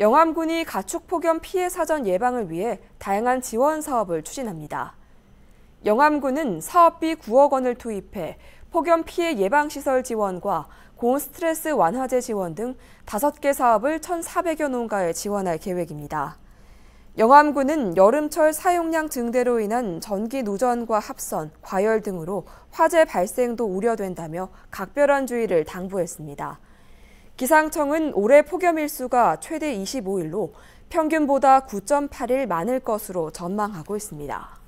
영암군이 가축 폭염 피해 사전 예방을 위해 다양한 지원 사업을 추진합니다. 영암군은 사업비 9억 원을 투입해 폭염 피해 예방시설 지원과 고온 스트레스 완화제 지원 등 5개 사업을 1,400여 농가에 지원할 계획입니다. 영암군은 여름철 사용량 증대로 인한 전기 누전과 합선, 과열 등으로 화재 발생도 우려된다며 각별한 주의를 당부했습니다. 기상청은 올해 폭염 일수가 최대 25일로 평균보다 9.8일 많을 것으로 전망하고 있습니다.